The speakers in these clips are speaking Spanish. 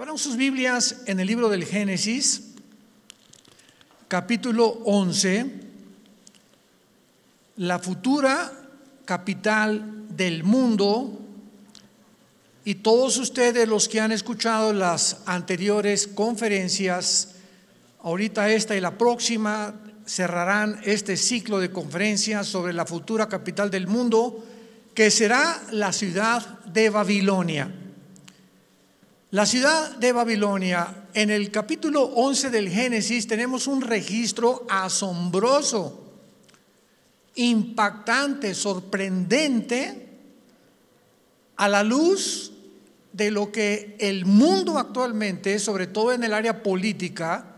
Abran sus Biblias en el libro del Génesis, capítulo 11, la futura capital del mundo. Y todos ustedes los que han escuchado las anteriores conferencias, ahorita esta y la próxima, cerrarán este ciclo de conferencias sobre la futura capital del mundo, que será la ciudad de Babilonia. La ciudad de Babilonia, en el capítulo 11 del Génesis tenemos un registro asombroso, impactante, sorprendente, a la luz de lo que el mundo actualmente, sobre todo en el área política,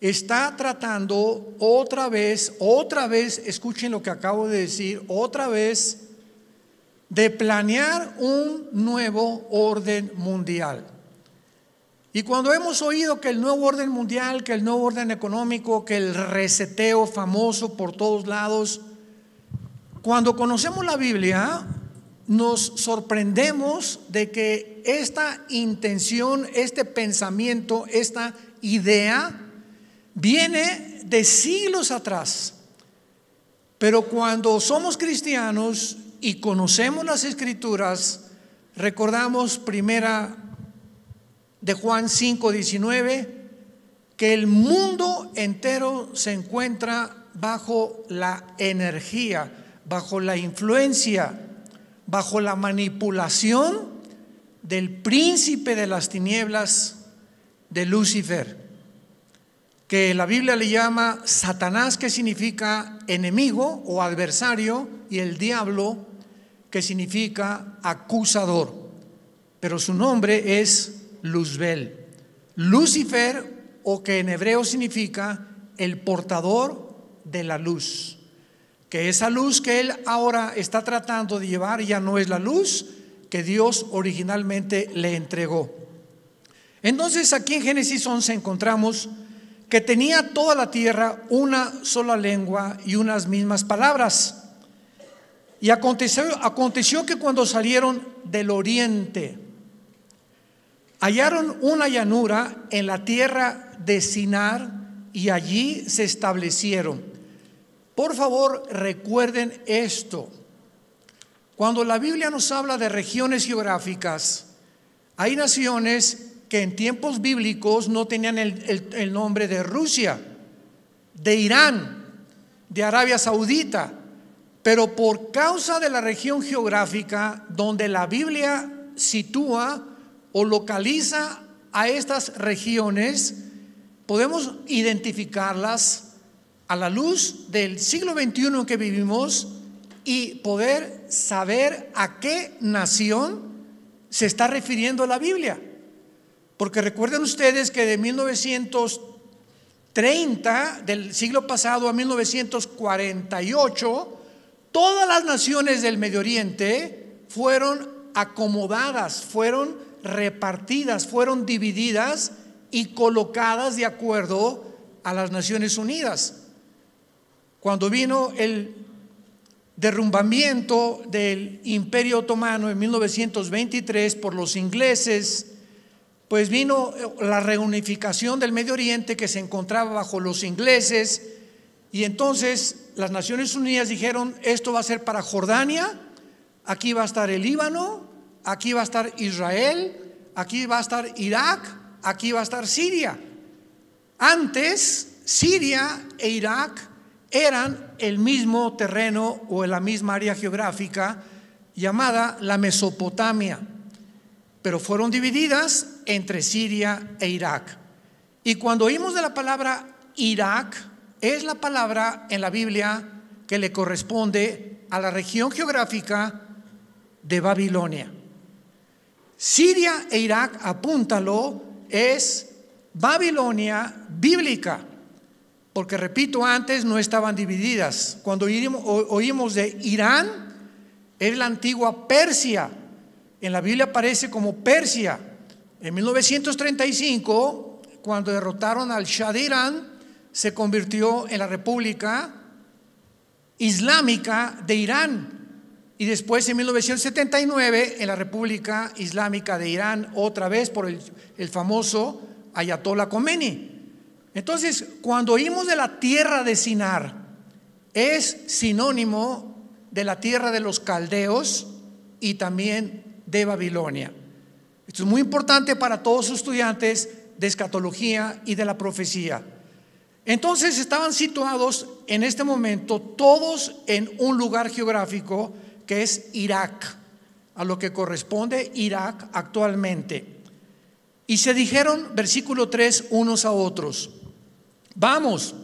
está tratando otra vez, otra vez, escuchen lo que acabo de decir, otra vez, de planear un nuevo orden mundial. Y cuando hemos oído que el nuevo orden mundial, que el nuevo orden económico, que el reseteo famoso por todos lados, cuando conocemos la Biblia, nos sorprendemos de que esta intención, este pensamiento, esta idea viene de siglos atrás. Pero cuando somos cristianos y conocemos las escrituras, recordamos primera de Juan 5, 19, que el mundo entero se encuentra bajo la energía, bajo la influencia, bajo la manipulación del príncipe de las tinieblas, de Lucifer, que la Biblia le llama Satanás, que significa enemigo o adversario, y el diablo, que significa acusador. Pero su nombre es Luzbel. Lucifer, o que en hebreo significa el portador de la luz. Que esa luz que él ahora está tratando de llevar ya no es la luz que Dios originalmente le entregó. Entonces aquí en Génesis 11 encontramos que tenía toda la tierra una sola lengua y unas mismas palabras. Y aconteció que cuando salieron del oriente, Hallaron una llanura en la tierra de Sinar y allí se establecieron. Por favor, recuerden esto. Cuando la Biblia nos habla de regiones geográficas, hay naciones que en tiempos bíblicos no tenían el, nombre de Rusia, de Irán, de Arabia Saudita, pero por causa de la región geográfica donde la Biblia sitúa o localiza a estas regiones, podemos identificarlas a la luz del siglo XXI en que vivimos y poder saber a qué nación se está refiriendo la Biblia. Porque recuerden ustedes que de 1930, del siglo pasado a 1948, todas las naciones del Medio Oriente fueron acomodadas, fueron repartidas, fueron divididas y colocadas de acuerdo a las Naciones Unidas. Cuando vino el derrumbamiento del Imperio Otomano en 1923 por los ingleses, pues vino eh, la reunificación del Medio Oriente que se encontraba bajo los ingleses y entonces las Naciones Unidas dijeron, esto va a ser para Jordania, aquí va a estar el Líbano, aquí va a estar Israel, aquí va a estar Irak, aquí va a estar Siria. Antes, Siria e Irak eran el mismo terreno o la misma área geográfica llamada la Mesopotamia, pero fueron divididas entre Siria e Irak. Y cuando oímos de la palabra Irak, es la palabra en la Biblia que le corresponde a la región geográfica de Babilonia. Siria e Irak, apúntalo, es Babilonia bíblica, porque repito, antes no estaban divididas. Cuando oímos de Irán, es la antigua Persia. En la Biblia aparece como Persia. En 1935, cuando derrotaron al Shah de Irán, se convirtió en la República Islámica de Irán. Y después, en 1979, en la República Islámica de Irán, otra vez por el, famoso Ayatollah Khomeini. Entonces, cuando oímos de la tierra de Sinar, es sinónimo de la tierra de los caldeos y también de Babilonia. Esto es muy importante para todos los estudiantes de escatología y de la profecía. Entonces estaban situados en este momento todos en un lugar geográfico es Irak, a lo que corresponde Irak actualmente. Y se dijeron, versículo 3, unos a otros, vamos,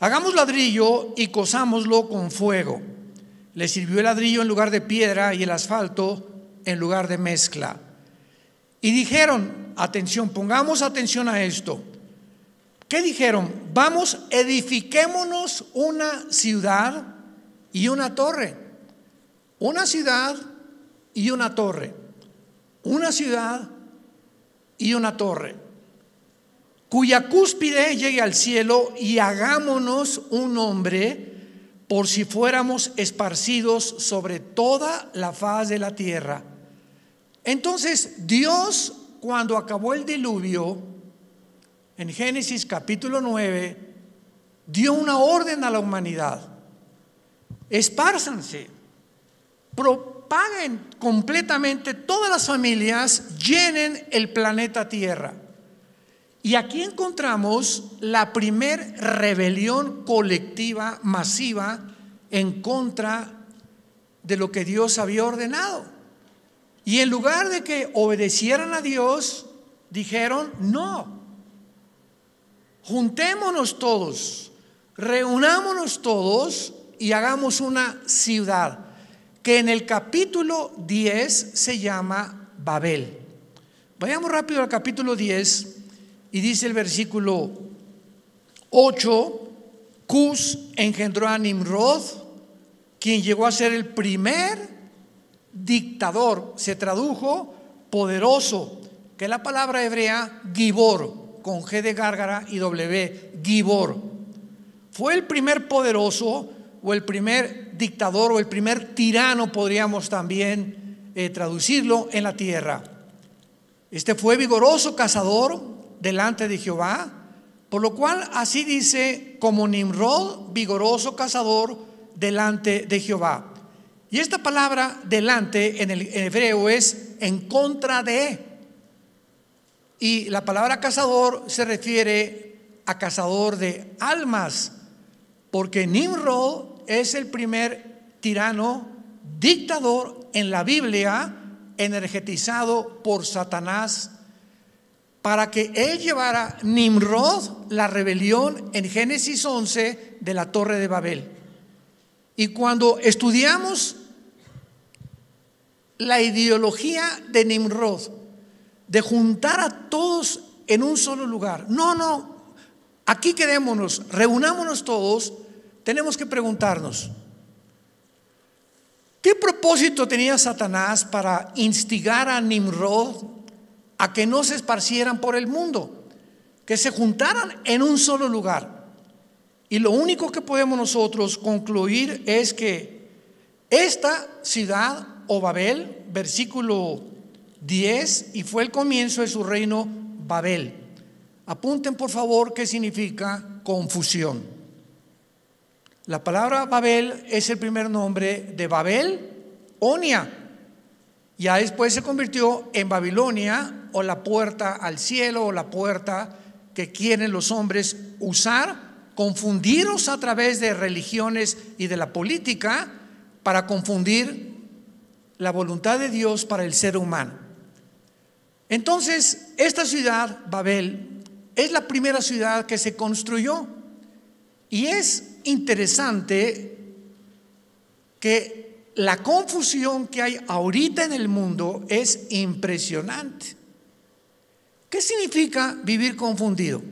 hagamos ladrillo y cosámoslo con fuego. Le sirvió el ladrillo en lugar de piedra y el asfalto en lugar de mezcla. Y dijeron, atención, pongamos atención a esto. ¿Qué dijeron? Vamos, edifiquémonos una ciudad y una torre una ciudad y una torre. Una ciudad y una torre. Cuya cúspide llegue al cielo y hagámonos un nombre por si fuéramos esparcidos sobre toda la faz de la tierra. Entonces Dios, cuando acabó el diluvio, en Génesis capítulo 9, dio una orden a la humanidad. Espárzanse propaguen completamente todas las familias, llenen el planeta Tierra. Y aquí encontramos la primer rebelión colectiva masiva en contra de lo que Dios había ordenado. Y en lugar de que obedecieran a Dios, dijeron, no, juntémonos todos, reunámonos todos y hagamos una ciudad que en el capítulo 10 se llama Babel. Vayamos rápido al capítulo 10 y dice el versículo 8, Cus engendró a Nimrod, quien llegó a ser el primer dictador, se tradujo poderoso, que es la palabra hebrea Gibor, con G de gárgara y W, Gibor. Fue el primer poderoso o el primer dictador o el primer tirano, podríamos también eh, traducirlo, en la tierra. Este fue vigoroso cazador delante de Jehová, por lo cual así dice como Nimrod, vigoroso cazador delante de Jehová. Y esta palabra delante en el hebreo es en contra de. Y la palabra cazador se refiere a cazador de almas, porque Nimrod es el primer tirano dictador en la Biblia energetizado por Satanás para que él llevara Nimrod la rebelión en Génesis 11 de la Torre de Babel. Y cuando estudiamos la ideología de Nimrod, de juntar a todos en un solo lugar, no, no, aquí quedémonos, reunámonos todos tenemos que preguntarnos, ¿qué propósito tenía Satanás para instigar a Nimrod a que no se esparcieran por el mundo? Que se juntaran en un solo lugar. Y lo único que podemos nosotros concluir es que esta ciudad o Babel, versículo 10, y fue el comienzo de su reino Babel. Apunten por favor qué significa confusión. La palabra Babel es el primer nombre de Babel, Onia. Ya después se convirtió en Babilonia o la puerta al cielo o la puerta que quieren los hombres usar, confundiros a través de religiones y de la política para confundir la voluntad de Dios para el ser humano. Entonces, esta ciudad, Babel, es la primera ciudad que se construyó y es interesante que la confusión que hay ahorita en el mundo es impresionante. ¿Qué significa vivir confundido?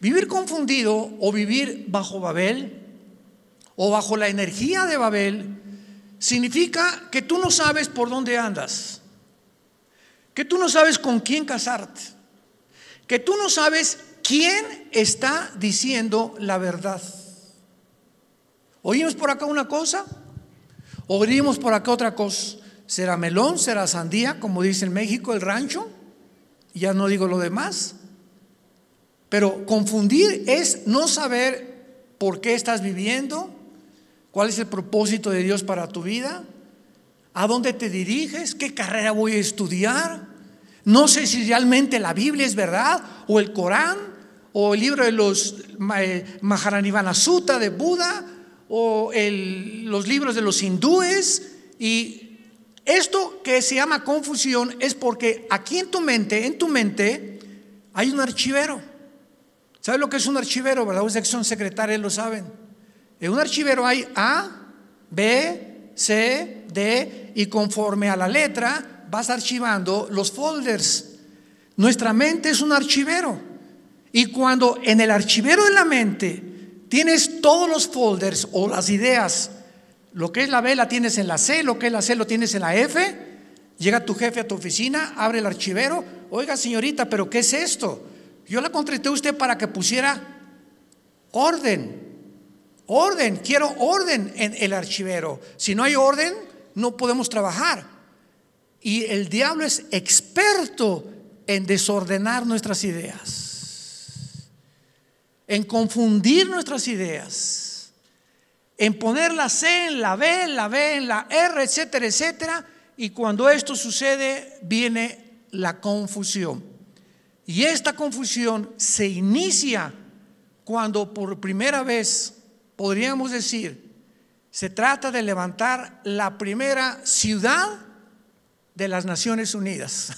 Vivir confundido o vivir bajo Babel o bajo la energía de Babel significa que tú no sabes por dónde andas, que tú no sabes con quién casarte, que tú no sabes quién está diciendo la verdad. Oímos por acá una cosa, oímos por acá otra cosa. ¿Será melón? ¿Será sandía? Como dice en México, el rancho. Ya no digo lo demás. Pero confundir es no saber por qué estás viviendo, cuál es el propósito de Dios para tu vida, a dónde te diriges, qué carrera voy a estudiar. No sé si realmente la Biblia es verdad, o el Corán, o el libro de los eh, Maharanivana de Buda, o los libros de los hindúes y esto que se llama confusión es porque aquí en tu mente, en tu mente, hay un archivero. ¿Sabes lo que es un archivero, verdad? Ustedes que son secretarios lo saben. En un archivero hay A, B, C, D y conforme a la letra vas archivando los folders. Nuestra mente es un archivero. Y cuando en el archivero de la mente Tienes todos los folders o las ideas. Lo que es la B la tienes en la C, lo que es la C lo tienes en la F. Llega tu jefe a tu oficina, abre el archivero. Oiga, señorita, pero ¿qué es esto? Yo la contraté a usted para que pusiera orden. Orden, quiero orden en el archivero. Si no hay orden, no podemos trabajar. Y el diablo es experto en desordenar nuestras ideas en confundir nuestras ideas, en poner la C en la B, en la B en la R, etcétera, etcétera. Y cuando esto sucede, viene la confusión. Y esta confusión se inicia cuando por primera vez, podríamos decir, se trata de levantar la primera ciudad de las Naciones Unidas.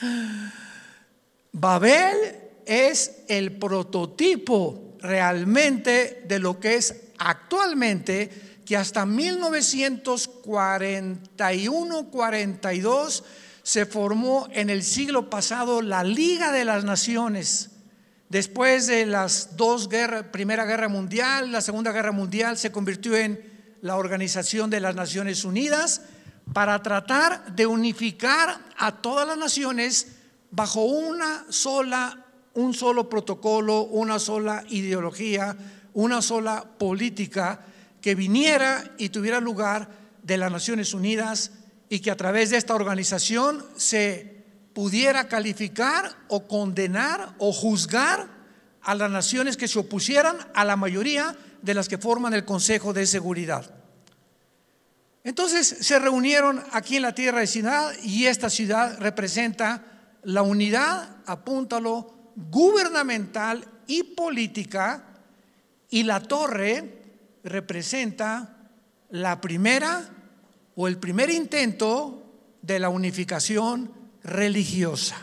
Babel es el prototipo realmente de lo que es actualmente, que hasta 1941-42 se formó en el siglo pasado la Liga de las Naciones. Después de las dos guerras, Primera Guerra Mundial, la Segunda Guerra Mundial se convirtió en la Organización de las Naciones Unidas para tratar de unificar a todas las naciones bajo una sola un solo protocolo, una sola ideología, una sola política que viniera y tuviera lugar de las Naciones Unidas y que a través de esta organización se pudiera calificar o condenar o juzgar a las naciones que se opusieran a la mayoría de las que forman el Consejo de Seguridad. Entonces se reunieron aquí en la tierra de ciudad y esta ciudad representa la unidad, apúntalo, gubernamental y política y la torre representa la primera o el primer intento de la unificación religiosa.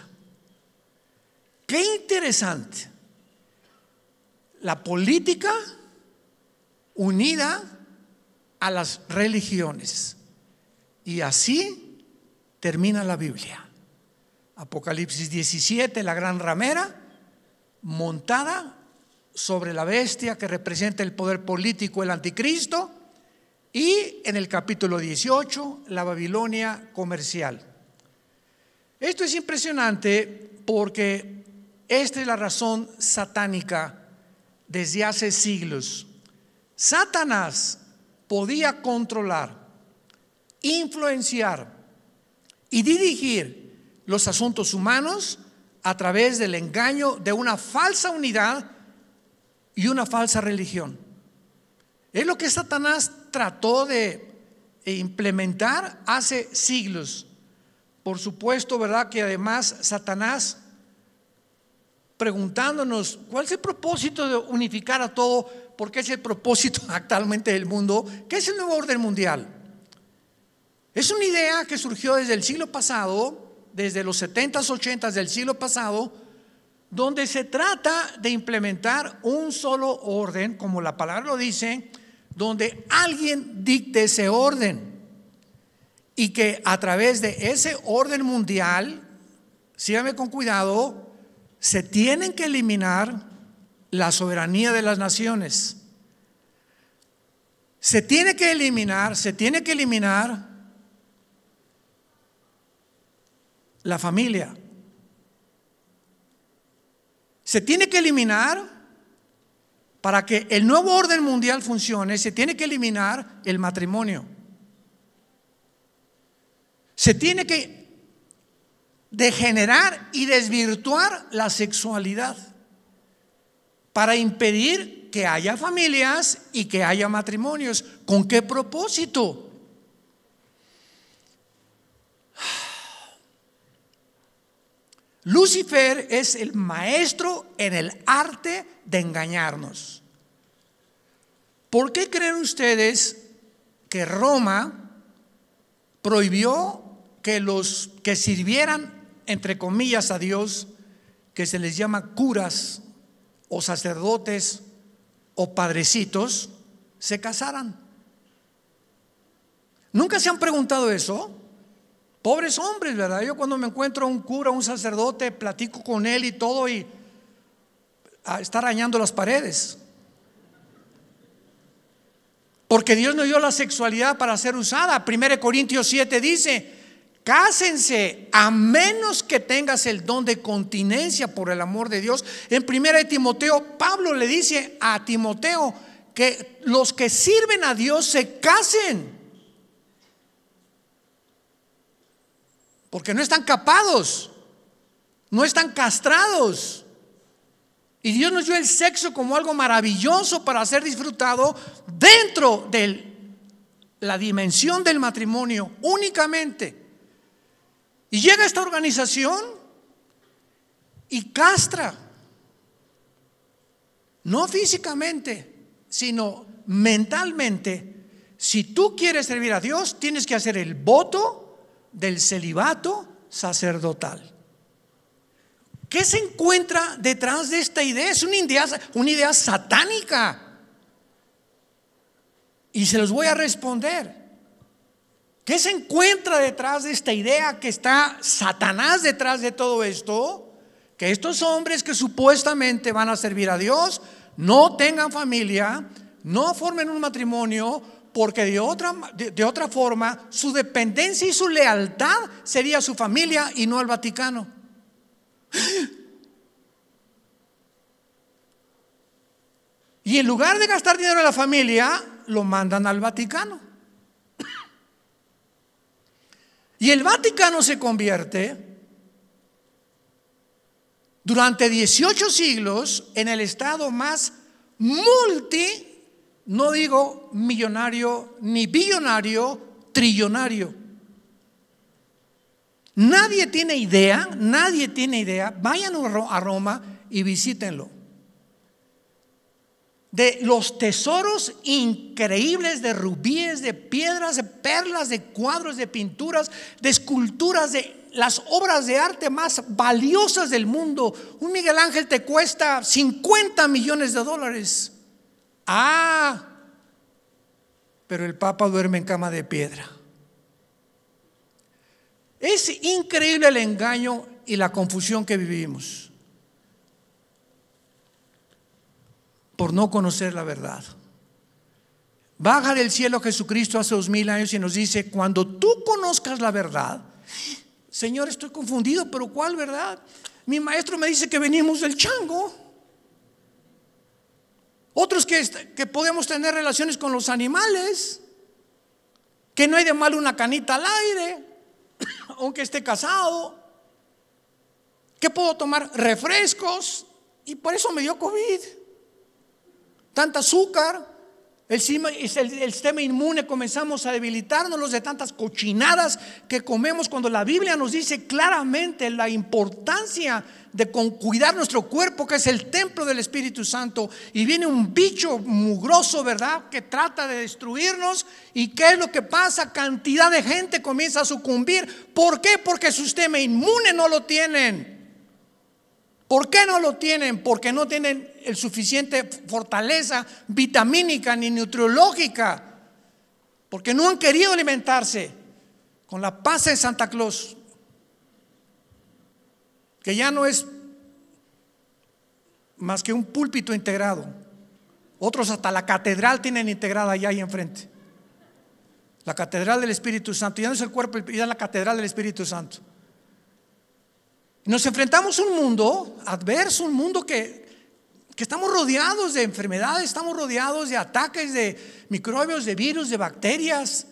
Qué interesante. La política unida a las religiones. Y así termina la Biblia. Apocalipsis 17, la gran ramera, montada sobre la bestia que representa el poder político, el anticristo, y en el capítulo 18, la Babilonia comercial. Esto es impresionante porque esta es la razón satánica desde hace siglos. Satanás podía controlar, influenciar y dirigir los asuntos humanos a través del engaño de una falsa unidad y una falsa religión. Es lo que Satanás trató de implementar hace siglos. Por supuesto, ¿verdad? Que además Satanás, preguntándonos, ¿cuál es el propósito de unificar a todo? Porque es el propósito actualmente del mundo. ¿Qué es el nuevo orden mundial? Es una idea que surgió desde el siglo pasado desde los 70s, 80s del siglo pasado, donde se trata de implementar un solo orden, como la palabra lo dice, donde alguien dicte ese orden y que a través de ese orden mundial, síganme con cuidado, se tienen que eliminar la soberanía de las naciones. Se tiene que eliminar, se tiene que eliminar la familia. Se tiene que eliminar, para que el nuevo orden mundial funcione, se tiene que eliminar el matrimonio. Se tiene que degenerar y desvirtuar la sexualidad para impedir que haya familias y que haya matrimonios. ¿Con qué propósito? Lucifer es el maestro en el arte de engañarnos. ¿Por qué creen ustedes que Roma prohibió que los que sirvieran, entre comillas, a Dios, que se les llama curas o sacerdotes o padrecitos, se casaran? ¿Nunca se han preguntado eso? Pobres hombres, ¿verdad? Yo cuando me encuentro a un cura, un sacerdote, platico con él y todo y está arañando las paredes. Porque Dios no dio la sexualidad para ser usada. 1 Corintios 7 dice, cásense a menos que tengas el don de continencia por el amor de Dios. En 1 Timoteo, Pablo le dice a Timoteo que los que sirven a Dios se casen. Porque no están capados, no están castrados. Y Dios nos dio el sexo como algo maravilloso para ser disfrutado dentro de la dimensión del matrimonio únicamente. Y llega esta organización y castra, no físicamente, sino mentalmente. Si tú quieres servir a Dios, tienes que hacer el voto del celibato sacerdotal. ¿Qué se encuentra detrás de esta idea? Es una idea, una idea satánica. Y se los voy a responder. ¿Qué se encuentra detrás de esta idea que está Satanás detrás de todo esto? Que estos hombres que supuestamente van a servir a Dios no tengan familia, no formen un matrimonio, porque de otra, de, otra forma su dependencia y su lealtad sería su familia y no al Vaticano. Y en lugar de gastar dinero a la familia, lo mandan al Vaticano. Y el Vaticano se convierte durante 18 siglos en el estado más multi no digo millonario ni billonario, trillonario. Nadie tiene idea, nadie tiene idea. Vayan a Roma y visítenlo. De los tesoros increíbles de rubíes, de piedras, de perlas, de cuadros, de pinturas, de esculturas, de las obras de arte más valiosas del mundo. Un Miguel Ángel te cuesta 50 millones de dólares. Ah, pero el Papa duerme en cama de piedra. Es increíble el engaño y la confusión que vivimos por no conocer la verdad. Baja del cielo Jesucristo hace dos mil años y nos dice, cuando tú conozcas la verdad, Señor, estoy confundido, pero ¿cuál verdad? Mi maestro me dice que venimos del chango. Otros que, que podemos tener relaciones con los animales, que no hay de mal una canita al aire, aunque esté casado, que puedo tomar refrescos y por eso me dio COVID, tanta azúcar. El, sistema inmune comenzamos a debilitarnos de tantas cochinadas que comemos cuando la Biblia nos dice claramente la importancia de cuidar nuestro cuerpo, que es el templo del Espíritu Santo. Y viene un bicho mugroso, ¿verdad?, que trata de destruirnos. ¿Y qué es lo que pasa? Cantidad de gente comienza a sucumbir. ¿Por qué? Porque su sistema inmune no lo tienen. ¿Por qué no lo tienen? Porque no tienen el suficiente fortaleza vitamínica ni nutriológica, porque no han querido alimentarse con la paz de Santa Claus, que ya no es más que un púlpito integrado. Otros hasta la catedral tienen integrada allá ahí enfrente. La catedral del Espíritu Santo. Ya no es el cuerpo, ya es la catedral del Espíritu Santo. Nos enfrentamos a un mundo adverso, un mundo que que estamos rodeados de enfermedades, estamos rodeados de ataques de microbios, de virus, de bacterias,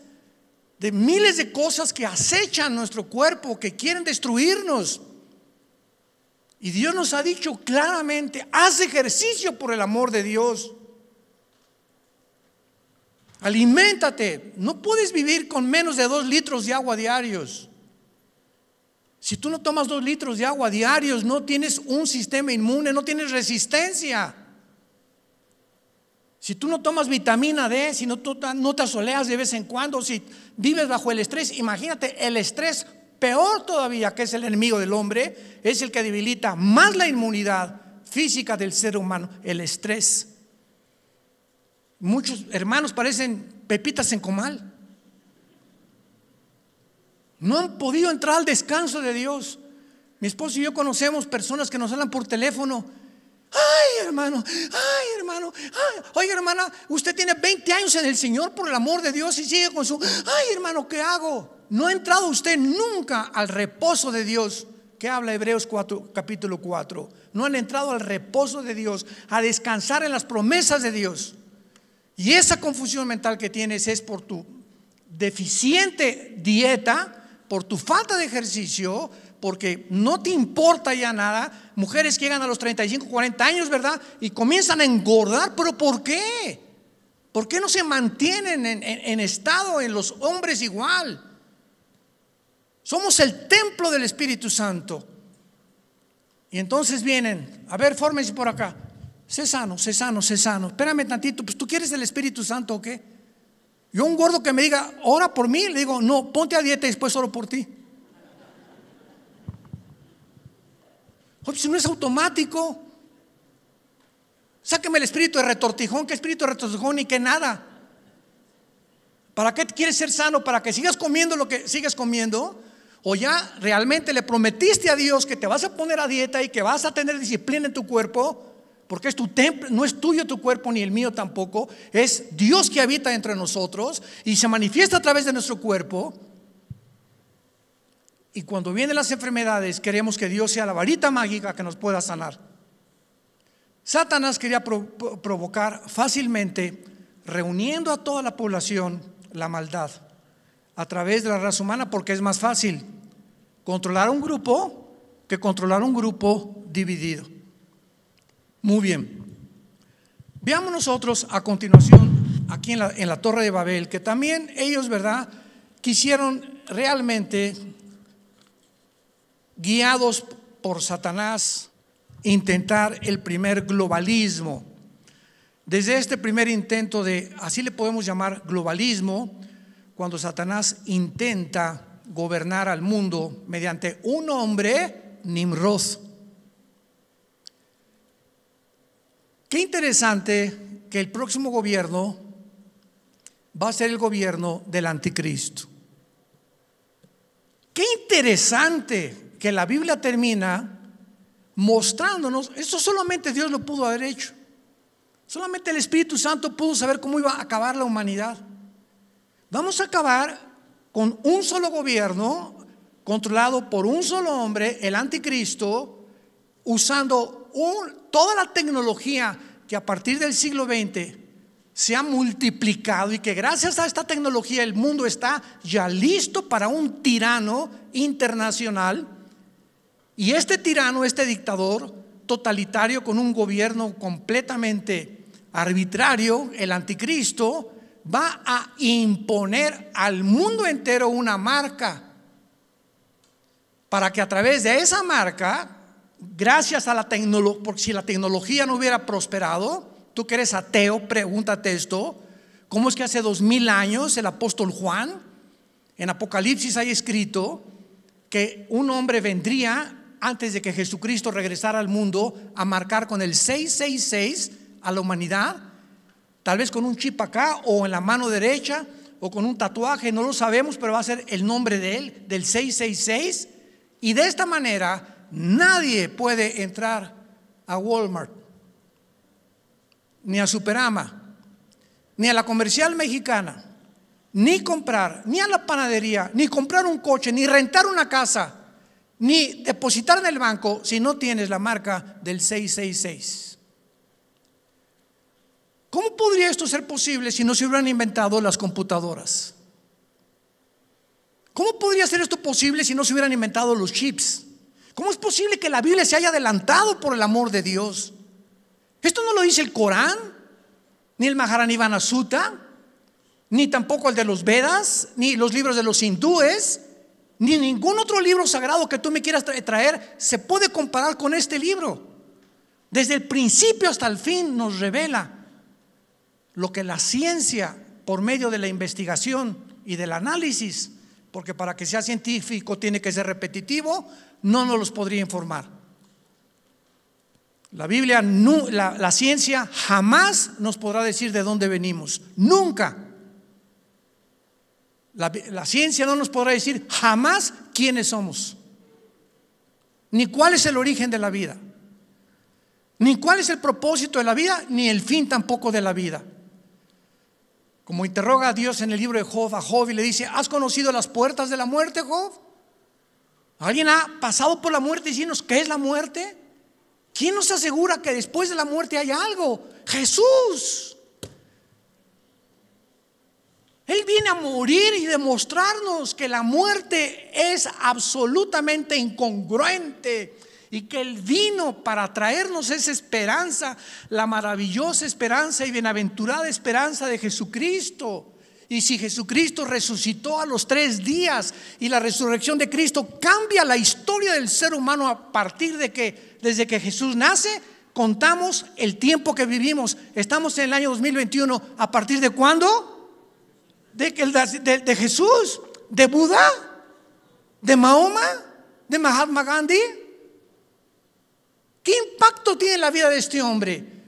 de miles de cosas que acechan nuestro cuerpo, que quieren destruirnos. Y Dios nos ha dicho claramente, haz ejercicio por el amor de Dios. Aliméntate, no puedes vivir con menos de dos litros de agua diarios. Si tú no tomas dos litros de agua diarios, no tienes un sistema inmune, no tienes resistencia. Si tú no tomas vitamina D, si no, no te asoleas de vez en cuando, si vives bajo el estrés, imagínate el estrés peor todavía, que es el enemigo del hombre, es el que debilita más la inmunidad física del ser humano, el estrés. Muchos hermanos parecen pepitas en comal. No han podido entrar al descanso de Dios. Mi esposo y yo conocemos personas que nos hablan por teléfono. Ay, hermano, ay, hermano, ay, oye, hermana, usted tiene 20 años en el Señor por el amor de Dios y sigue con su, ay, hermano, ¿qué hago? No ha entrado usted nunca al reposo de Dios. Que habla Hebreos 4, capítulo 4? No han entrado al reposo de Dios, a descansar en las promesas de Dios. Y esa confusión mental que tienes es por tu deficiente dieta por tu falta de ejercicio, porque no te importa ya nada, mujeres que llegan a los 35, 40 años, ¿verdad? Y comienzan a engordar, pero ¿por qué? ¿Por qué no se mantienen en, estado en los hombres igual? Somos el templo del Espíritu Santo. Y entonces vienen, a ver, fórmense por acá. Sé sano, sé sano, sé sano. Espérame tantito, pues tú quieres el Espíritu Santo o qué? Yo un gordo que me diga, ora por mí, le digo, no, ponte a dieta y después oro por ti. Si no es automático, sáqueme el espíritu de retortijón, ¿qué espíritu de retortijón y qué nada. ¿Para qué quieres ser sano? ¿Para que sigas comiendo lo que sigues comiendo? ¿O ya realmente le prometiste a Dios que te vas a poner a dieta y que vas a tener disciplina en tu cuerpo? porque es tu templo, no es tuyo tu cuerpo ni el mío tampoco, es Dios que habita entre nosotros y se manifiesta a través de nuestro cuerpo. Y cuando vienen las enfermedades, queremos que Dios sea la varita mágica que nos pueda sanar. Satanás quería provocar fácilmente, reuniendo a toda la población, la maldad a través de la raza humana, porque es más fácil controlar un grupo que controlar un grupo dividido. Muy bien. Veamos nosotros a continuación aquí en la, Torre de Babel, que también ellos, ¿verdad? Quisieron realmente, guiados por Satanás, intentar el primer globalismo. Desde este primer intento de, así le podemos llamar globalismo, cuando Satanás intenta gobernar al mundo mediante un hombre, Nimrod. Qué interesante que el próximo gobierno va a ser el gobierno del anticristo. Qué interesante que la Biblia termina mostrándonos, esto solamente Dios lo pudo haber hecho. Solamente el Espíritu Santo pudo saber cómo iba a acabar la humanidad. Vamos a acabar con un solo gobierno controlado por un solo hombre, el anticristo, usando toda la tecnología que a partir del siglo XX se ha multiplicado y que gracias a esta tecnología el mundo está ya listo para un tirano internacional. Y este tirano, este dictador totalitario con un gobierno completamente arbitrario, el anticristo, va a imponer al mundo entero una marca para que a través de esa marca gracias a la tecnología, porque si la tecnología no hubiera prosperado, tú que eres ateo, pregúntate esto, ¿cómo es que hace dos mil años el apóstol Juan, en Apocalipsis hay escrito que un hombre vendría antes de que Jesucristo regresara al mundo a marcar con el 666 a la humanidad, tal vez con un chip acá o en la mano derecha o con un tatuaje, no lo sabemos, pero va a ser el nombre de él, del 666. Y de esta manera Nadie puede entrar a Walmart, ni a Superama, ni a la comercial mexicana, ni comprar, ni a la panadería, ni comprar un coche, ni rentar una casa, ni depositar en el banco si no tienes la marca del 666. ¿Cómo podría esto ser posible si no se hubieran inventado las computadoras? ¿Cómo podría ser esto posible si no se hubieran inventado los chips? ¿Cómo es posible que la Biblia se haya adelantado por el amor de Dios? Esto no lo dice el Corán, ni el Maharanibana Sutta, ni tampoco el de los Vedas, ni los libros de los hindúes, ni ningún otro libro sagrado que tú me quieras traer se puede comparar con este libro. Desde el principio hasta el fin nos revela lo que la ciencia, por medio de la investigación y del análisis, porque para que sea científico tiene que ser repetitivo, no nos los podría informar. La Biblia, la, ciencia jamás nos podrá decir de dónde venimos, nunca. la ciencia no nos podrá decir jamás quiénes somos, ni cuál es el origen de la vida, ni cuál es el propósito de la vida, ni el fin tampoco de la vida. Como interroga a Dios en el libro de Job a Job y le dice, ¿has conocido las puertas de la muerte, Job? ¿Alguien ha pasado por la muerte y diciéndonos qué es la muerte? ¿Quién nos asegura que después de la muerte hay algo? Jesús. Él viene a morir y demostrarnos que la muerte es absolutamente incongruente y que Él vino para traernos esa esperanza, la maravillosa esperanza y bienaventurada esperanza de Jesucristo. Y si Jesucristo resucitó a los tres días y la resurrección de Cristo cambia la historia del ser humano a partir de que desde que Jesús nace, contamos el tiempo que vivimos. Estamos en el año 2021. ¿A partir de cuándo? De, de, de Jesús, de Buda, de Mahoma, de Mahatma Gandhi. ¿Qué impacto tiene la vida de este hombre?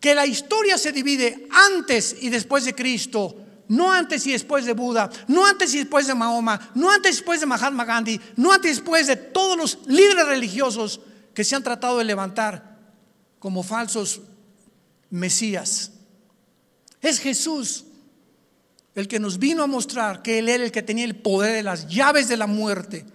Que la historia se divide antes y después de Cristo, no antes y después de Buda, no antes y después de Mahoma, no antes y después de Mahatma Gandhi, no antes y después de todos los líderes religiosos que se han tratado de levantar como falsos mesías. Es Jesús el que nos vino a mostrar que Él era el que tenía el poder de las llaves de la muerte.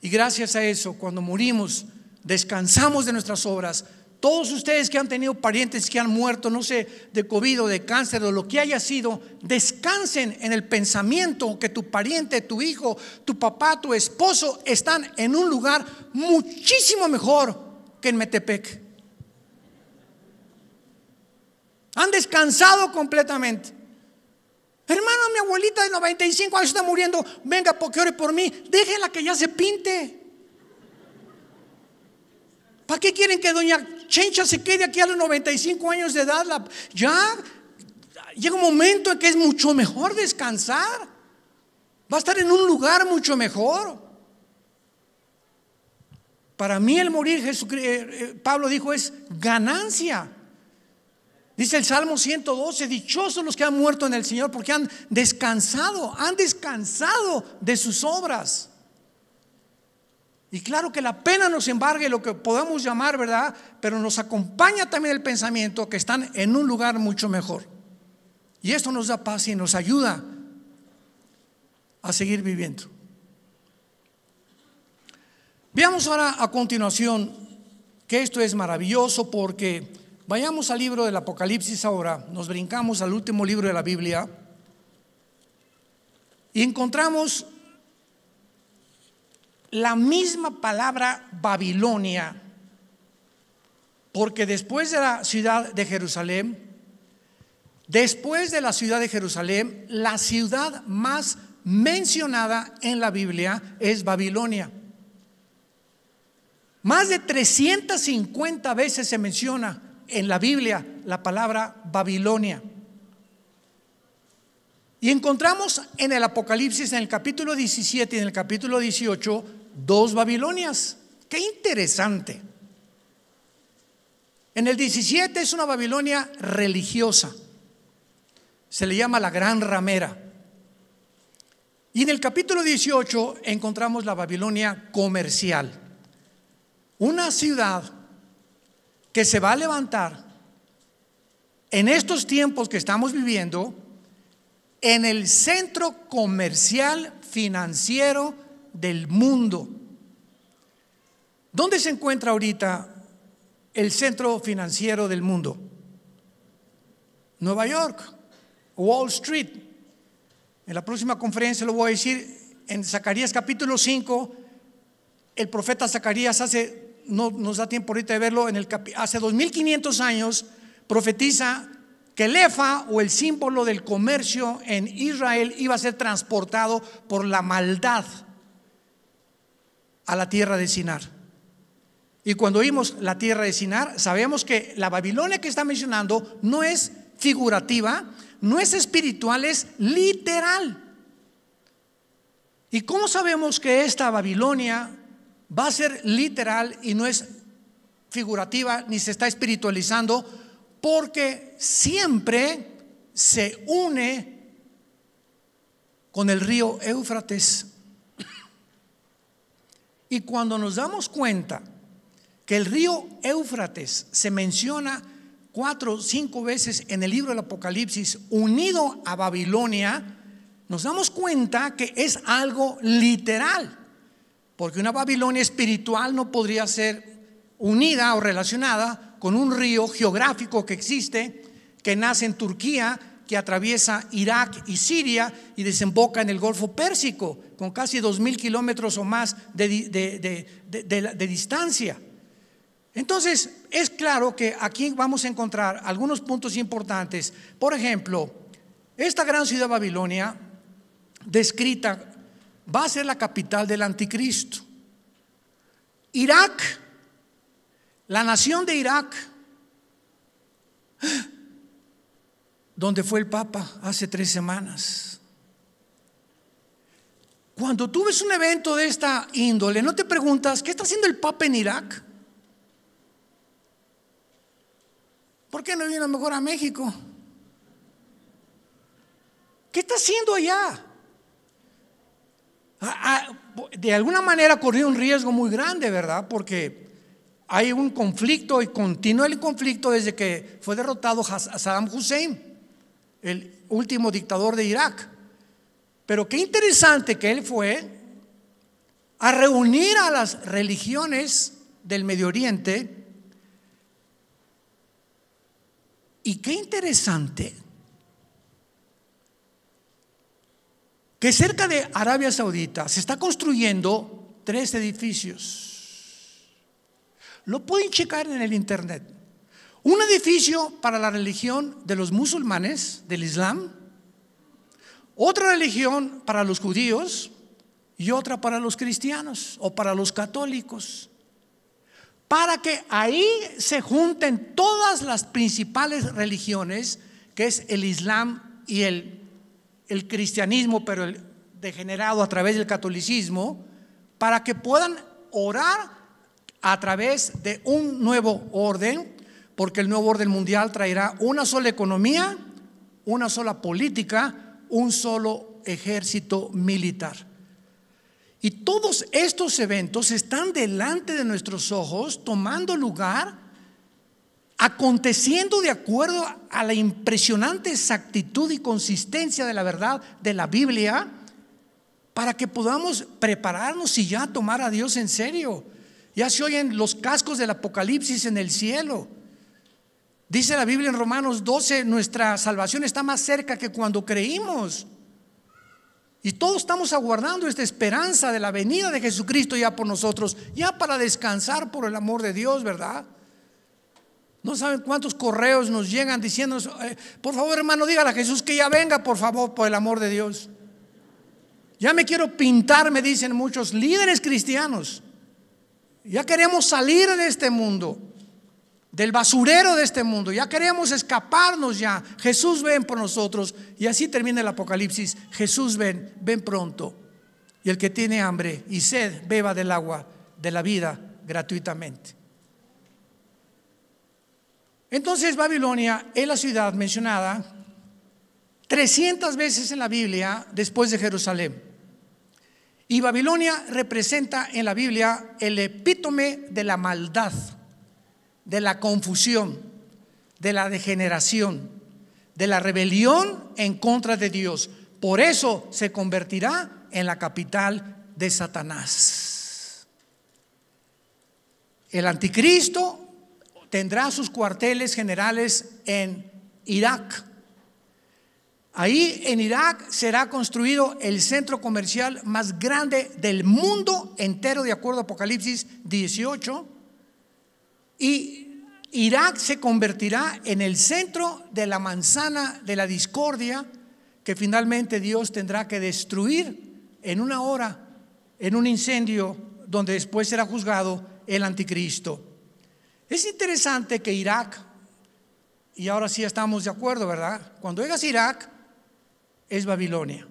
Y gracias a eso, cuando morimos, descansamos de nuestras obras. Todos ustedes que han tenido parientes que han muerto, no sé, de COVID o de cáncer o lo que haya sido, descansen en el pensamiento que tu pariente, tu hijo, tu papá, tu esposo están en un lugar muchísimo mejor que en Metepec. Han descansado completamente. Hermano, mi abuelita de 95 años está muriendo. Venga, porque ore por mí. Déjela que ya se pinte. ¿Para qué quieren que doña Chencha se quede aquí a los 95 años de edad? ya llega un momento en que es mucho mejor descansar. Va a estar en un lugar mucho mejor. Para mí el morir, eh, eh, Pablo dijo, es ganancia. Dice el Salmo 112, dichosos los que han muerto en el Señor porque han descansado, han descansado de sus obras. Y claro que la pena nos embargue lo que podamos llamar, ¿verdad? Pero nos acompaña también el pensamiento que están en un lugar mucho mejor. Y esto nos da paz y nos ayuda a seguir viviendo. Veamos ahora a continuación que esto es maravilloso porque vayamos al libro del Apocalipsis ahora, nos brincamos al último libro de la Biblia y encontramos la misma palabra Babilonia, porque después de la ciudad de Jerusalén, después de la ciudad de Jerusalén, la ciudad más mencionada en la Biblia es Babilonia. Más de 350 veces se menciona en la Biblia la palabra Babilonia. Y encontramos en el Apocalipsis, en el capítulo 17 y en el capítulo 18, dos Babilonias. Qué interesante. En el 17 es una Babilonia religiosa. Se le llama la gran ramera. Y en el capítulo 18 encontramos la Babilonia comercial. Una ciudad que se va a levantar en estos tiempos que estamos viviendo en el centro comercial, financiero, del mundo. ¿Dónde se encuentra ahorita el centro financiero del mundo? Nueva York, Wall Street. En la próxima conferencia lo voy a decir en Zacarías capítulo 5. El profeta Zacarías hace, no nos da tiempo ahorita de verlo, en el, hace 2500 años profetiza que el efa o el símbolo del comercio en Israel iba a ser transportado por la maldad a la tierra de Sinar. Y cuando oímos la tierra de Sinar, sabemos que la Babilonia que está mencionando no es figurativa, no es espiritual, es literal. ¿Y cómo sabemos que esta Babilonia va a ser literal y no es figurativa ni se está espiritualizando? Porque siempre se une con el río Éufrates y cuando nos damos cuenta que el río Éufrates se menciona cuatro o cinco veces en el libro del Apocalipsis, unido a Babilonia, nos damos cuenta que es algo literal, porque una Babilonia espiritual no podría ser unida o relacionada con un río geográfico que existe, que nace en Turquía, que atraviesa Irak y Siria y desemboca en el Golfo Pérsico, con casi 2.000 kilómetros o más de, distancia. Entonces, es claro que aquí vamos a encontrar algunos puntos importantes. Por ejemplo, esta gran ciudad Babilonia, descrita, va a ser la capital del anticristo. Irak, la nación de Irak donde fue el Papa hace tres semanas. Cuando tú ves un evento de esta índole, no te preguntas, ¿qué está haciendo el Papa en Irak? ¿Por qué no viene mejor a México? ¿Qué está haciendo allá? Ah, ah, de alguna manera corrió un riesgo muy grande, ¿verdad? Porque hay un conflicto y continúa el conflicto desde que fue derrotado Saddam Hussein el último dictador de Irak. Pero qué interesante que él fue a reunir a las religiones del Medio Oriente. Y qué interesante que cerca de Arabia Saudita se está construyendo tres edificios. Lo pueden checar en el internet. Un edificio para la religión de los musulmanes, del Islam, otra religión para los judíos y otra para los cristianos o para los católicos. Para que ahí se junten todas las principales religiones, que es el Islam y el, el cristianismo, pero el degenerado a través del catolicismo, para que puedan orar a través de un nuevo orden porque el nuevo orden mundial traerá una sola economía, una sola política, un solo ejército militar. Y todos estos eventos están delante de nuestros ojos, tomando lugar, aconteciendo de acuerdo a la impresionante exactitud y consistencia de la verdad de la Biblia, para que podamos prepararnos y ya tomar a Dios en serio. Ya se oyen los cascos del Apocalipsis en el cielo. Dice la Biblia en Romanos 12, nuestra salvación está más cerca que cuando creímos. Y todos estamos aguardando esta esperanza de la venida de Jesucristo ya por nosotros, ya para descansar por el amor de Dios, ¿verdad? No saben cuántos correos nos llegan diciéndonos, eh, por favor hermano, dígale a Jesús que ya venga, por favor, por el amor de Dios. Ya me quiero pintar, me dicen muchos líderes cristianos. Ya queremos salir de este mundo del basurero de este mundo. Ya queremos escaparnos ya. Jesús ven por nosotros. Y así termina el Apocalipsis. Jesús ven, ven pronto. Y el que tiene hambre y sed, beba del agua de la vida gratuitamente. Entonces Babilonia es la ciudad mencionada 300 veces en la Biblia después de Jerusalén. Y Babilonia representa en la Biblia el epítome de la maldad de la confusión, de la degeneración, de la rebelión en contra de Dios. Por eso se convertirá en la capital de Satanás. El anticristo tendrá sus cuarteles generales en Irak. Ahí en Irak será construido el centro comercial más grande del mundo entero, de acuerdo a Apocalipsis 18. Y Irak se convertirá en el centro de la manzana de la discordia que finalmente Dios tendrá que destruir en una hora, en un incendio donde después será juzgado el anticristo. Es interesante que Irak, y ahora sí estamos de acuerdo, ¿verdad? Cuando llegas a Irak, es Babilonia.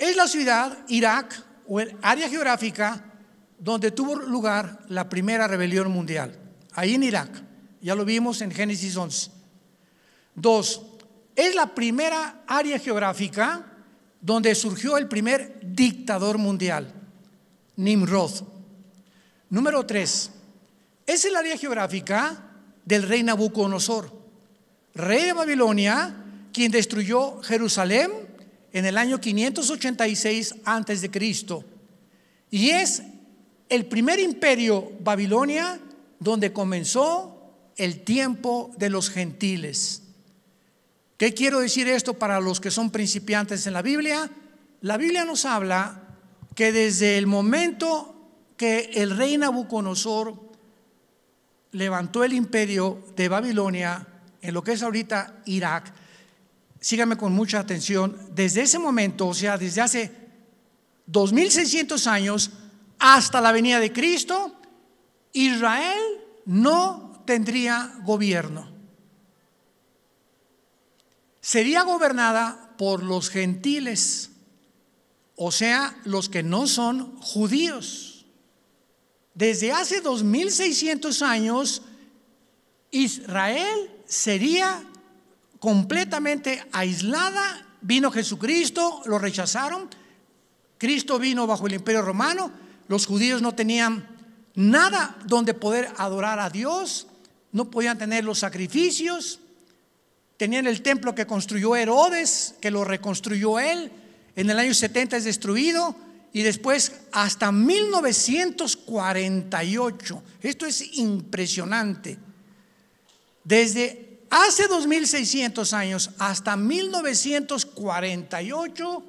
Es la ciudad, Irak, o el área geográfica donde tuvo lugar la primera rebelión mundial, ahí en Irak, ya lo vimos en Génesis 11. Dos, es la primera área geográfica donde surgió el primer dictador mundial, Nimrod. Número tres, es el área geográfica del rey Nabucodonosor, rey de Babilonia, quien destruyó Jerusalén en el año 586 a.C. Y es el primer imperio, Babilonia, donde comenzó el tiempo de los gentiles. ¿Qué quiero decir esto para los que son principiantes en la Biblia? La Biblia nos habla que desde el momento que el rey Nabucodonosor levantó el imperio de Babilonia, en lo que es ahorita Irak, síganme con mucha atención, desde ese momento, o sea, desde hace 2600 años, hasta la venida de Cristo, Israel no tendría gobierno. Sería gobernada por los gentiles, o sea, los que no son judíos. Desde hace 2600 años, Israel sería completamente aislada. Vino Jesucristo, lo rechazaron. Cristo vino bajo el imperio romano los judíos no tenían nada donde poder adorar a Dios, no podían tener los sacrificios, tenían el templo que construyó Herodes, que lo reconstruyó él, en el año 70 es destruido y después hasta 1948, esto es impresionante, desde hace 2600 años hasta 1948,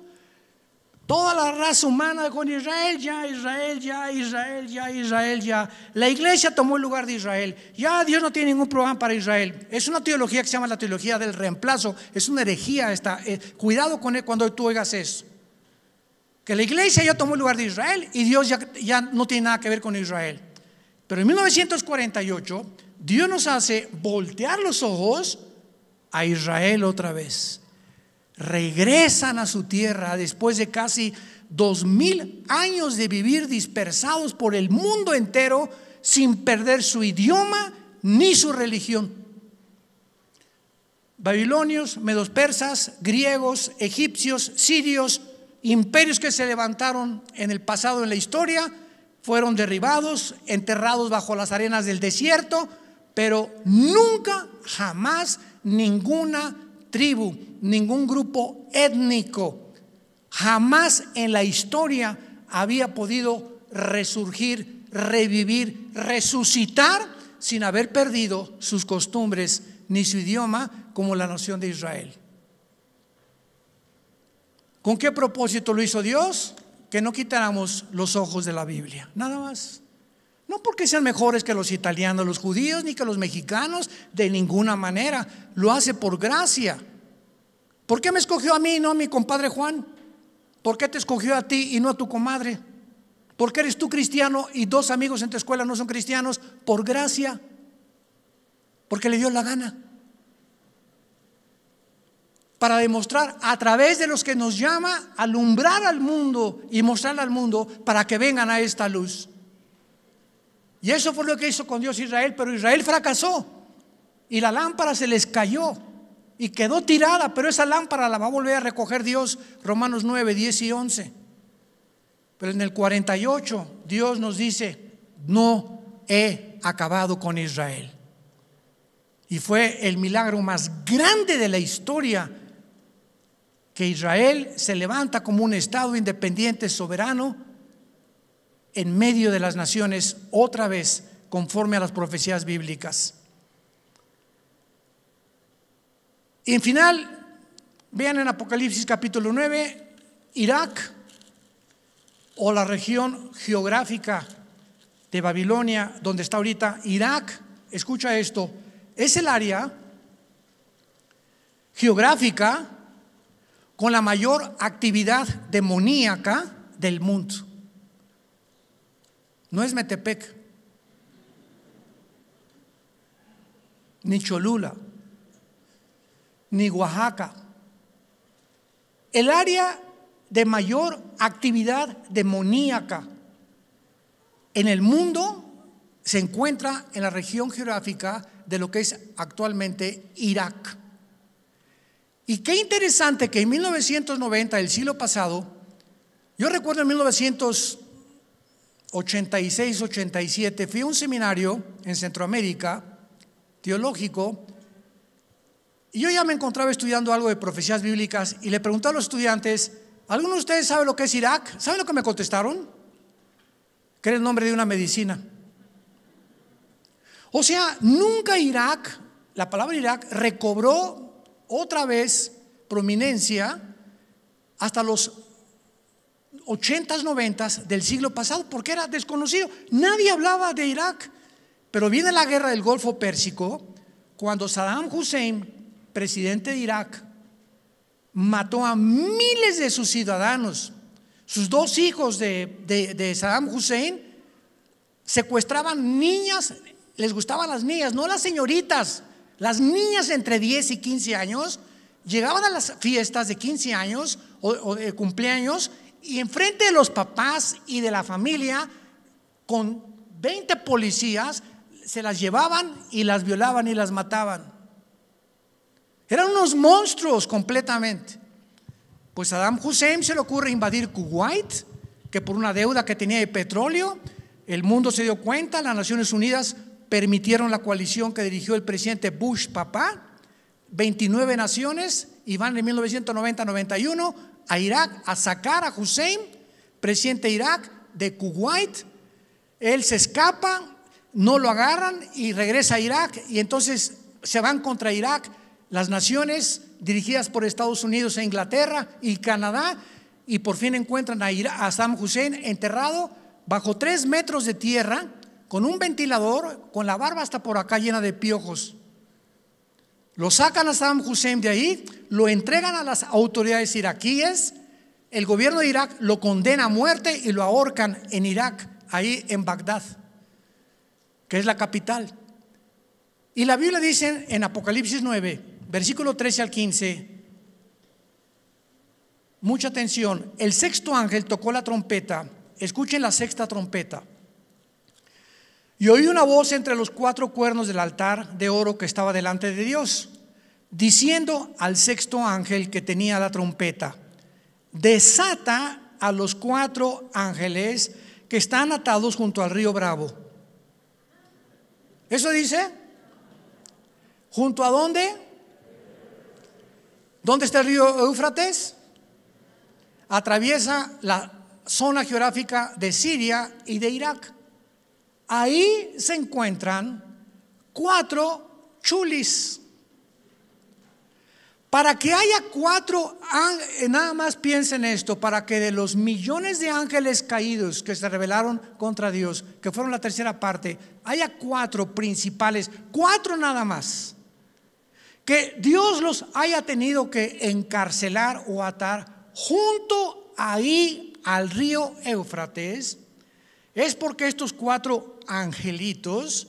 Toda la raza humana con Israel, ya, Israel, ya, Israel, ya, Israel, ya. La iglesia tomó el lugar de Israel. Ya Dios no tiene ningún programa para Israel. Es una teología que se llama la teología del reemplazo. Es una herejía esta. Eh, cuidado con él cuando tú oigas eso. Que la iglesia ya tomó el lugar de Israel y Dios ya, ya no tiene nada que ver con Israel. Pero en 1948 Dios nos hace voltear los ojos a Israel otra vez regresan a su tierra después de casi dos mil años de vivir dispersados por el mundo entero sin perder su idioma ni su religión. Babilonios, medos persas, griegos, egipcios, sirios, imperios que se levantaron en el pasado en la historia, fueron derribados, enterrados bajo las arenas del desierto, pero nunca, jamás ninguna tribu, ningún grupo étnico. Jamás en la historia había podido resurgir, revivir, resucitar sin haber perdido sus costumbres ni su idioma como la nación de Israel. ¿Con qué propósito lo hizo Dios? Que no quitáramos los ojos de la Biblia, nada más. No porque sean mejores que los italianos, los judíos, ni que los mexicanos, de ninguna manera. Lo hace por gracia. ¿Por qué me escogió a mí y no a mi compadre Juan? ¿Por qué te escogió a ti y no a tu comadre? ¿Por qué eres tú cristiano y dos amigos en tu escuela no son cristianos? Por gracia. Porque le dio la gana. Para demostrar a través de los que nos llama, alumbrar al mundo y mostrarle al mundo para que vengan a esta luz. Y eso fue lo que hizo con Dios Israel, pero Israel fracasó y la lámpara se les cayó y quedó tirada, pero esa lámpara la va a volver a recoger Dios, Romanos 9, 10 y 11. Pero en el 48 Dios nos dice, no he acabado con Israel. Y fue el milagro más grande de la historia que Israel se levanta como un Estado independiente, soberano, en medio de las naciones otra vez conforme a las profecías bíblicas. Y en final, vean en Apocalipsis capítulo 9, Irak o la región geográfica de Babilonia, donde está ahorita Irak, escucha esto, es el área geográfica con la mayor actividad demoníaca del mundo. No es Metepec, ni Cholula, ni Oaxaca. El área de mayor actividad demoníaca en el mundo se encuentra en la región geográfica de lo que es actualmente Irak. Y qué interesante que en 1990, el siglo pasado, yo recuerdo en 1990, 86, 87, fui a un seminario en Centroamérica, teológico, y yo ya me encontraba estudiando algo de profecías bíblicas y le pregunté a los estudiantes, ¿alguno de ustedes sabe lo que es Irak? ¿Saben lo que me contestaron? Que era el nombre de una medicina. O sea, nunca Irak, la palabra Irak, recobró otra vez prominencia hasta los 80s, 90s del siglo pasado porque era desconocido. Nadie hablaba de Irak. Pero viene la guerra del Golfo Pérsico cuando Saddam Hussein, presidente de Irak, mató a miles de sus ciudadanos. Sus dos hijos de, Saddam Hussein secuestraban niñas, les gustaban las niñas, no las señoritas, las niñas entre 10 y 15 años llegaban a las fiestas de 15 años o de cumpleaños y enfrente de los papás y de la familia, con 20 policías, se las llevaban y las violaban y las mataban. Eran unos monstruos completamente. Pues Adam Hussein se le ocurre invadir Kuwait, que por una deuda que tenía de petróleo, el mundo se dio cuenta, las Naciones Unidas permitieron la coalición que dirigió el presidente Bush, papá, 29 naciones y van en 1990-91 a Irak a sacar a Hussein, presidente de Irak, de Kuwait. Él se escapa, no lo agarran y regresa a Irak y entonces se van contra Irak las naciones dirigidas por Estados Unidos e Inglaterra y Canadá y por fin encuentran a, a Saddam Hussein enterrado bajo tres metros de tierra con un ventilador, con la barba hasta por acá llena de piojos. Lo sacan a Saddam Hussein de ahí, lo entregan a las autoridades iraquíes, el gobierno de Irak lo condena a muerte y lo ahorcan en Irak, ahí en Bagdad, que es la capital. Y la Biblia dice en Apocalipsis 9, versículo 13 al 15, mucha atención, el sexto ángel tocó la trompeta, escuchen la sexta trompeta. Y oí una voz entre los cuatro cuernos del altar de oro que estaba delante de Dios, diciendo al sexto ángel que tenía la trompeta, desata a los cuatro ángeles que están atados junto al río Bravo. ¿Eso dice? ¿Junto a dónde? ¿Dónde está el río Eufrates? Atraviesa la zona geográfica de Siria y de Irak. Ahí se encuentran cuatro chulis. Para que haya cuatro, eh, nada más piensen esto, para que de los millones de ángeles caídos que se rebelaron contra Dios, que fueron la tercera parte, haya cuatro principales, cuatro nada más, que Dios los haya tenido que encarcelar o atar junto ahí al río Éufrates, es porque estos cuatro angelitos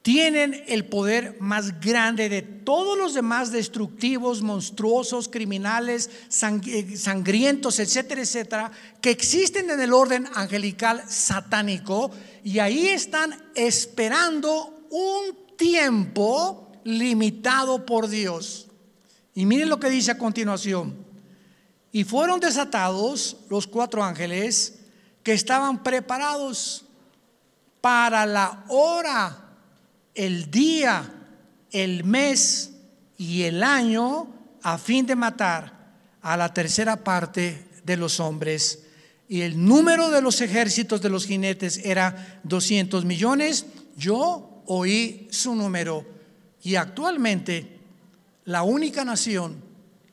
tienen el poder más grande de todos los demás destructivos, monstruosos, criminales, eh, sangrientos, etcétera, etcétera, que existen en el orden angelical satánico y ahí están esperando un tiempo limitado por Dios. Y miren lo que dice a continuación. Y fueron desatados los cuatro ángeles que estaban preparados para la hora, el día, el mes y el año a fin de matar a la tercera parte de los hombres. Y el número de los ejércitos de los jinetes era 200 millones. Yo oí su número. Y actualmente la única nación,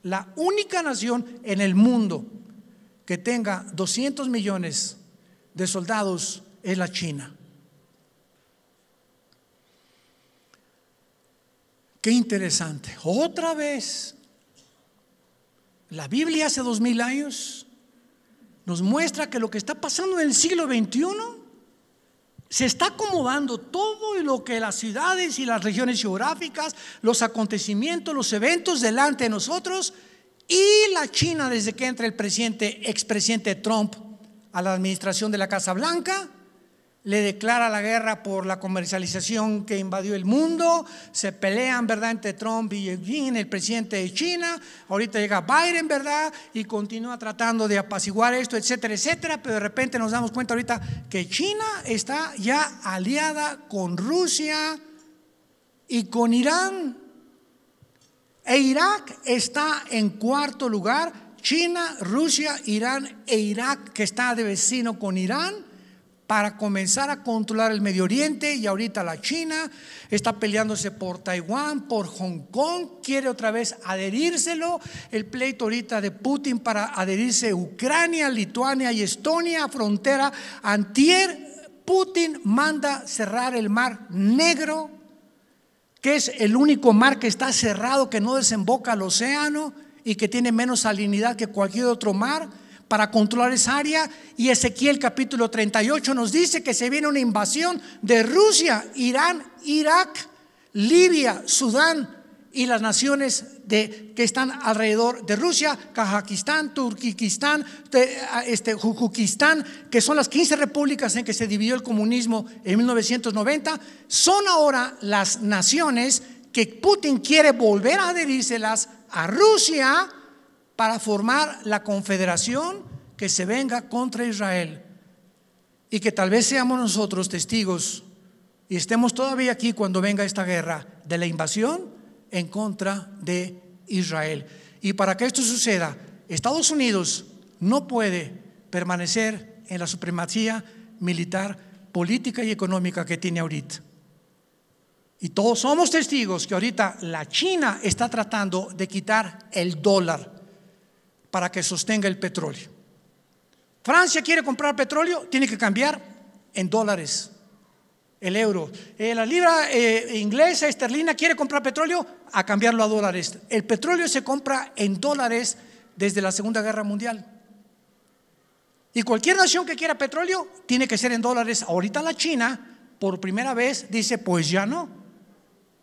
la única nación en el mundo que tenga 200 millones de soldados es la China. Qué interesante. Otra vez, la Biblia hace dos mil años nos muestra que lo que está pasando en el siglo XXI se está acomodando todo lo que las ciudades y las regiones geográficas, los acontecimientos, los eventos delante de nosotros y la China desde que entra el presidente, expresidente Trump a la administración de la Casa Blanca, le declara la guerra por la comercialización que invadió el mundo, se pelean, ¿verdad?, entre Trump y Jinping, el presidente de China, ahorita llega Biden, ¿verdad?, y continúa tratando de apaciguar esto, etcétera, etcétera, pero de repente nos damos cuenta ahorita que China está ya aliada con Rusia y con Irán, e Irak está en cuarto lugar China, Rusia, Irán e Irak, que está de vecino con Irán, para comenzar a controlar el Medio Oriente y ahorita la China está peleándose por Taiwán, por Hong Kong, quiere otra vez adherírselo, el pleito ahorita de Putin para adherirse a Ucrania, Lituania y Estonia, frontera antier, Putin manda cerrar el mar negro, que es el único mar que está cerrado, que no desemboca al océano y que tiene menos salinidad que cualquier otro mar para controlar esa área. Y Ezequiel capítulo 38 nos dice que se viene una invasión de Rusia, Irán, Irak, Libia, Sudán y las naciones de, que están alrededor de Rusia, Kazajistán, Turquistán, este, Jujukistán, que son las 15 repúblicas en que se dividió el comunismo en 1990, son ahora las naciones que Putin quiere volver a adherírselas a Rusia para formar la confederación que se venga contra Israel. Y que tal vez seamos nosotros testigos y estemos todavía aquí cuando venga esta guerra de la invasión en contra de Israel. Y para que esto suceda, Estados Unidos no puede permanecer en la supremacía militar, política y económica que tiene ahorita. Y todos somos testigos que ahorita la China está tratando de quitar el dólar para que sostenga el petróleo. Francia quiere comprar petróleo, tiene que cambiar en dólares el euro. Eh, la libra eh, inglesa, esterlina, quiere comprar petróleo a cambiarlo a dólares. El petróleo se compra en dólares desde la Segunda Guerra Mundial. Y cualquier nación que quiera petróleo tiene que ser en dólares. Ahorita la China, por primera vez, dice, pues ya no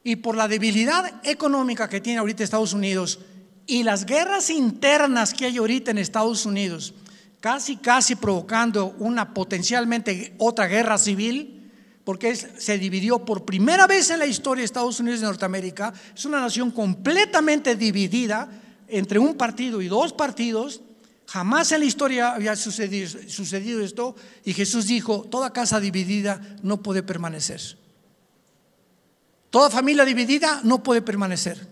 y por la debilidad económica que tiene ahorita Estados Unidos y las guerras internas que hay ahorita en Estados Unidos, casi casi provocando una potencialmente otra guerra civil, porque se dividió por primera vez en la historia de Estados Unidos de Norteamérica, es una nación completamente dividida entre un partido y dos partidos, jamás en la historia había sucedido esto, y Jesús dijo, toda casa dividida no puede permanecer. Toda familia dividida no puede permanecer.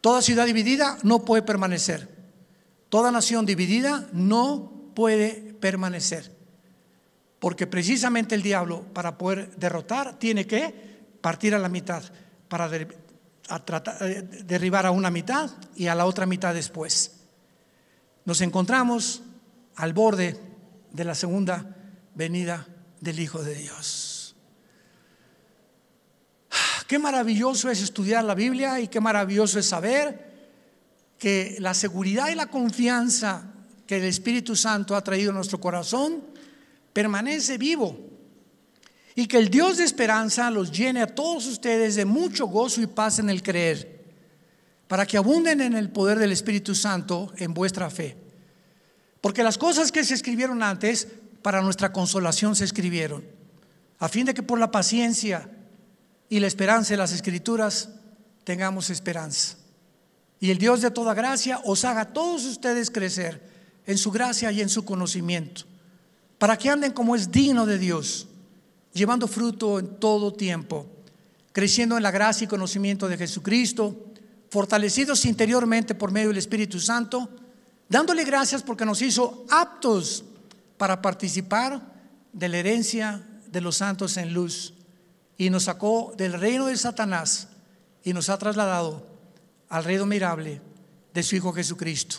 Toda ciudad dividida no puede permanecer. Toda nación dividida no puede permanecer. Porque precisamente el diablo para poder derrotar tiene que partir a la mitad para eh, derribar a una mitad y a la otra mitad después. Nos encontramos al borde de la segunda venida del Hijo de Dios. Qué maravilloso es estudiar la Biblia y qué maravilloso es saber que la seguridad y la confianza que el Espíritu Santo ha traído a nuestro corazón permanece vivo y que el Dios de esperanza los llene a todos ustedes de mucho gozo y paz en el creer, para que abunden en el poder del Espíritu Santo en vuestra fe. Porque las cosas que se escribieron antes, para nuestra consolación se escribieron, a fin de que por la paciencia y la esperanza de las Escrituras, tengamos esperanza. Y el Dios de toda gracia os haga a todos ustedes crecer en su gracia y en su conocimiento, para que anden como es digno de Dios, llevando fruto en todo tiempo, creciendo en la gracia y conocimiento de Jesucristo, fortalecidos interiormente por medio del Espíritu Santo, dándole gracias porque nos hizo aptos para participar de la herencia de los santos en luz y nos sacó del reino de Satanás y nos ha trasladado al reino mirable de su Hijo Jesucristo,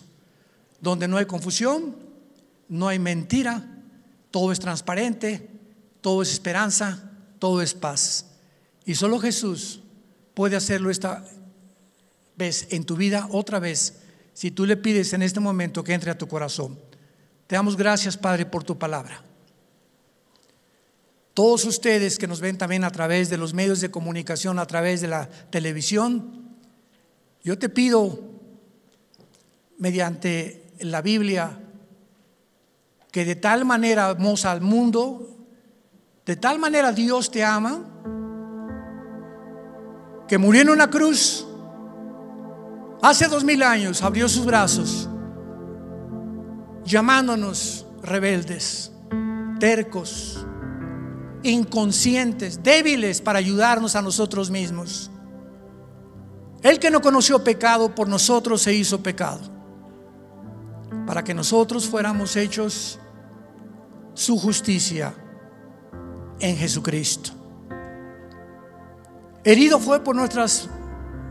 donde no hay confusión, no hay mentira, todo es transparente, todo es esperanza, todo es paz. Y solo Jesús puede hacerlo esta vez en tu vida otra vez, si tú le pides en este momento que entre a tu corazón. Te damos gracias, Padre, por tu palabra. Todos ustedes que nos ven también a través de los medios de comunicación, a través de la televisión, yo te pido, mediante la Biblia, que de tal manera amamos al mundo, de tal manera Dios te ama, que murió en una cruz, hace dos mil años abrió sus brazos, llamándonos rebeldes, tercos, inconscientes, débiles para ayudarnos a nosotros mismos. El que no conoció pecado por nosotros se hizo pecado, para que nosotros fuéramos hechos su justicia en Jesucristo. Herido fue por nuestras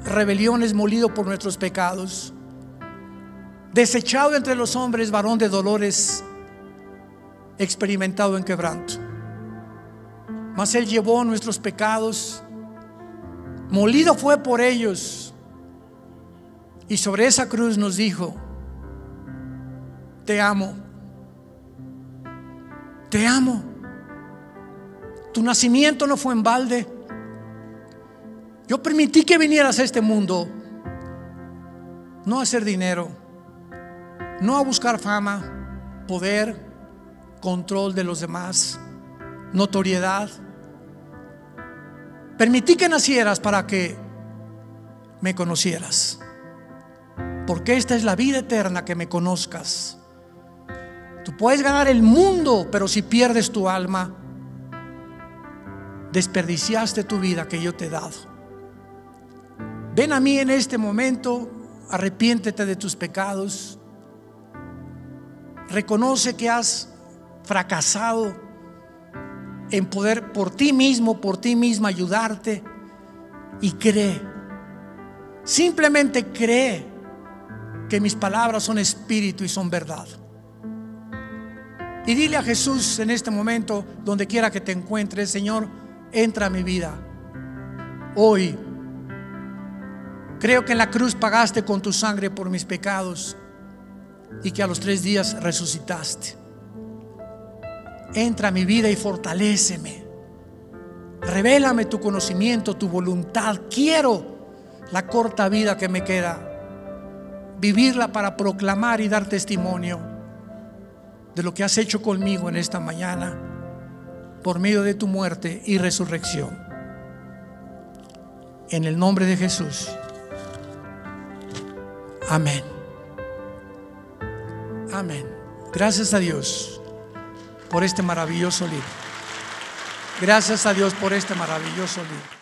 rebeliones, molido por nuestros pecados, desechado entre los hombres, varón de dolores, experimentado en quebranto mas Él llevó nuestros pecados, molido fue por ellos, y sobre esa cruz nos dijo, te amo, te amo, tu nacimiento no fue en balde, yo permití que vinieras a este mundo, no a hacer dinero, no a buscar fama, poder, control de los demás, notoriedad Permití que nacieras para que me conocieras. Porque esta es la vida eterna, que me conozcas. Tú puedes ganar el mundo, pero si pierdes tu alma, desperdiciaste tu vida que yo te he dado. Ven a mí en este momento, arrepiéntete de tus pecados, reconoce que has fracasado en poder por ti mismo, por ti misma ayudarte. Y cree. Simplemente cree que mis palabras son espíritu y son verdad. Y dile a Jesús en este momento, donde quiera que te encuentres, Señor, entra a mi vida. Hoy creo que en la cruz pagaste con tu sangre por mis pecados y que a los tres días resucitaste. Entra a mi vida y fortaléceme. Revélame tu conocimiento, tu voluntad. Quiero la corta vida que me queda. Vivirla para proclamar y dar testimonio de lo que has hecho conmigo en esta mañana por medio de tu muerte y resurrección. En el nombre de Jesús. Amén. Amén. Gracias a Dios por este maravilloso libro. Gracias a Dios por este maravilloso libro.